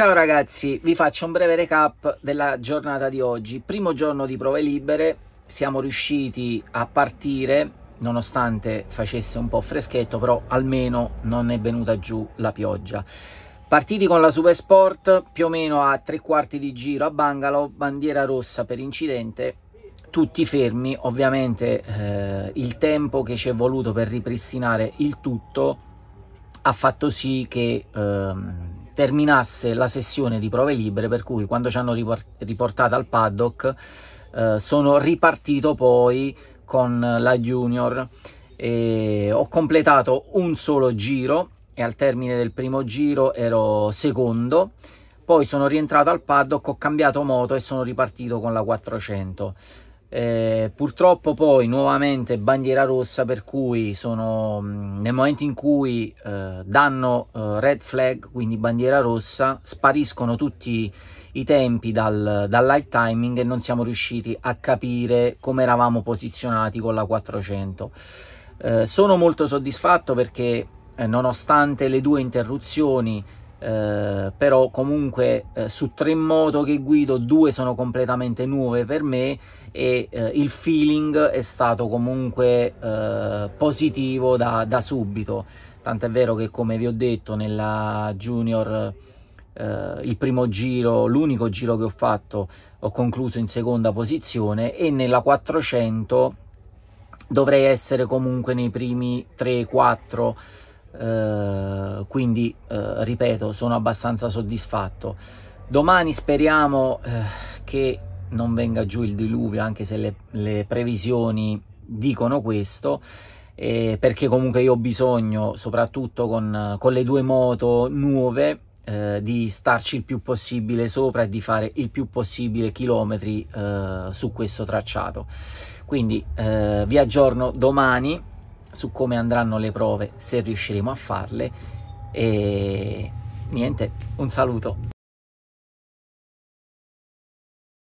Ciao ragazzi, vi faccio un breve recap della giornata di oggi. Primo giorno di prove libere, siamo riusciti a partire nonostante facesse un po' freschetto, però almeno non è venuta giù la pioggia. Partiti con la Supersport più o meno a tre quarti di giro a Bangalore, bandiera rossa per incidente, tutti fermi, ovviamente eh, il tempo che ci è voluto per ripristinare il tutto ha fatto sì che ehm, terminasse la sessione di prove libere, per cui quando ci hanno riportato al paddock eh, sono ripartito poi con la junior. E ho completato un solo giro e al termine del primo giro ero secondo. Poi sono rientrato al paddock, ho cambiato moto e sono ripartito con la 400. Eh, purtroppo poi nuovamente bandiera rossa per cui sono mm, nel momento in cui eh, danno eh, red flag quindi bandiera rossa spariscono tutti i tempi dal, dal live timing e non siamo riusciti a capire come eravamo posizionati con la 400 eh, sono molto soddisfatto perché eh, nonostante le due interruzioni eh, però comunque eh, su tre moto che guido due sono completamente nuove per me e eh, il feeling è stato comunque eh, positivo da, da subito tant'è vero che come vi ho detto nella junior eh, il primo giro l'unico giro che ho fatto ho concluso in seconda posizione e nella 400 dovrei essere comunque nei primi 3-4 eh, quindi eh, ripeto sono abbastanza soddisfatto domani speriamo eh, che non venga giù il diluvio anche se le, le previsioni dicono questo eh, perché comunque io ho bisogno soprattutto con, con le due moto nuove eh, di starci il più possibile sopra e di fare il più possibile chilometri eh, su questo tracciato quindi eh, vi aggiorno domani su come andranno le prove, se riusciremo a farle e niente, un saluto.